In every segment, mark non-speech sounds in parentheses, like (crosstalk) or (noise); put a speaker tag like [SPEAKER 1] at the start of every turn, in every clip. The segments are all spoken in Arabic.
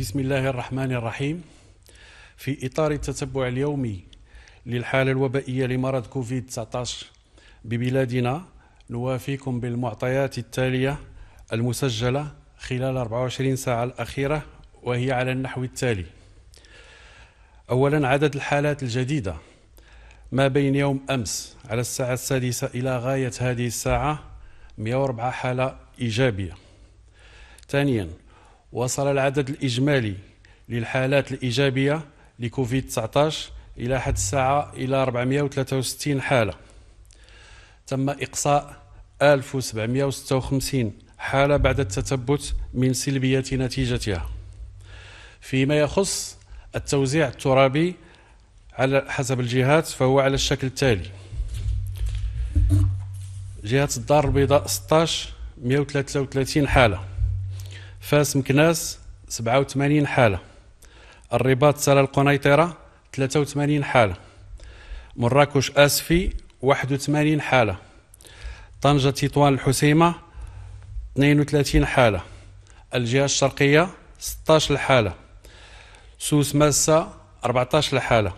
[SPEAKER 1] بسم الله الرحمن الرحيم في إطار التتبع اليومي للحالة الوبائية لمرض كوفيد-19 ببلادنا نوافيكم بالمعطيات التالية المسجلة خلال 24 ساعة الأخيرة وهي على النحو التالي أولا عدد الحالات الجديدة ما بين يوم أمس على الساعة السادسة إلى غاية هذه الساعة 104 حالة إيجابية ثانياً وصل العدد الإجمالي للحالات الإيجابية لكوفيد 19 إلى حد الساعة إلى 463 حالة تم إقصاء 1756 حالة بعد التثبت من سلبية نتيجتها فيما يخص التوزيع الترابي على حسب الجهات فهو على الشكل التالي جهة الدار البيضاء 16 133 حالة فاس مكناس 87 حالة الرباط سلا القنيطرة 83 حالة مراكش أسفي 81 حالة طنجة تطوان الحسيمة 32 حالة الجهة الشرقية 16 حالة سوس ماسة 14 حالة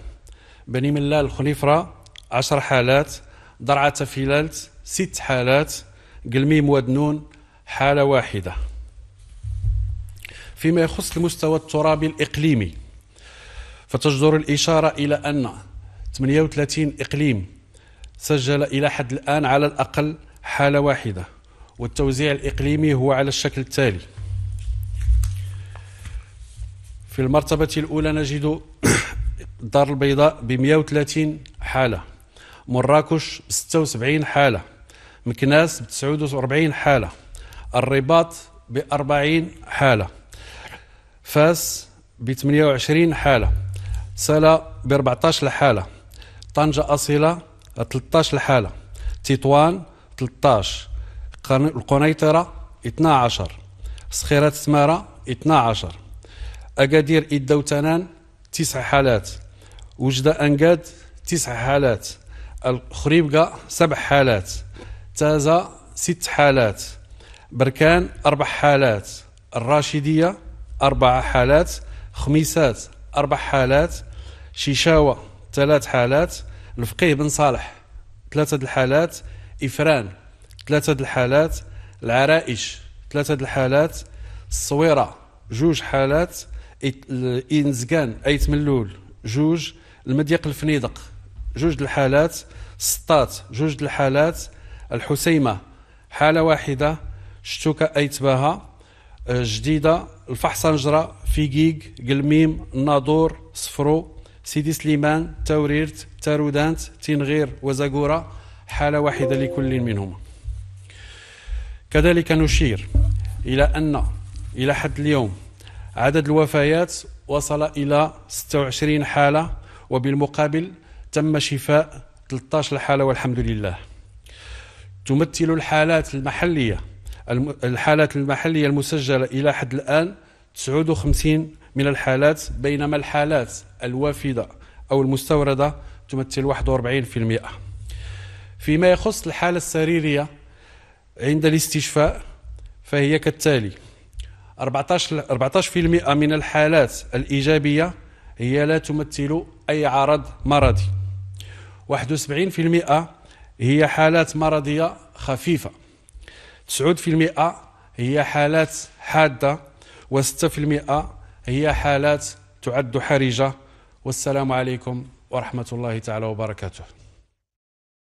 [SPEAKER 1] بني ملال الخنيفرة 10 حالات درعة تفيلالت 6 حالات قلميم ودنون حالة واحدة فيما يخص المستوى الترابي الإقليمي فتجدر الإشارة إلى أن 38 إقليم سجل إلى حد الآن على الأقل حالة واحدة والتوزيع الإقليمي هو على الشكل التالي في المرتبة الأولى نجد (coughs) الدار البيضاء ب 130 حالة مراكش ب 76 حالة مكناس ب 49 حالة الرباط ب 40 حالة فاس ب 28 حالة سلا ب 14 حالة طنجة أصيلة 13 حالة تطوان 13 القنيطرة 12 صخيرة سمارة 12 أكادير إدا وتنان 9 حالات وجدة أنقاد 9 حالات الخريبقة 7 حالات تازة 6 حالات بركان 4 حالات الراشدية أربع حالات خميسات أربع حالات شيشاوة ثلاث حالات الفقيه بن صالح ثلاثة الحالات إفران ثلاثة الحالات العرائش ثلاثة الحالات الصويرة جوج حالات إنزقان أيت تملول جوج المضيق الفنيدق جوج الحالات سطات جوج الحالات الحسيمة حالة واحدة شتوكا أيتباها جديده في فيكيك قلميم الناظور صفرو سيدي سليمان توريرت تارودانت تنغير وزاغورة حالة واحدة لكل منهما كذلك نشير إلى أن إلى حد اليوم عدد الوفيات وصل إلى 26 حالة وبالمقابل تم شفاء 13 حالة والحمد لله تمثل الحالات المحلية الحالات المحلية المسجلة إلى حد الآن 59 من الحالات بينما الحالات الوافدة أو المستوردة تمثل 41% فيما يخص الحالة السريرية عند الاستشفاء فهي كالتالي 14 14% من الحالات الإيجابية هي لا تمثل أي عرض مرضي 71% هي حالات مرضية خفيفة تسعود في المئة هي حالات حاده وستة في المئة هي حالات تعد حرجة والسلام عليكم ورحمة الله تعالى وبركاته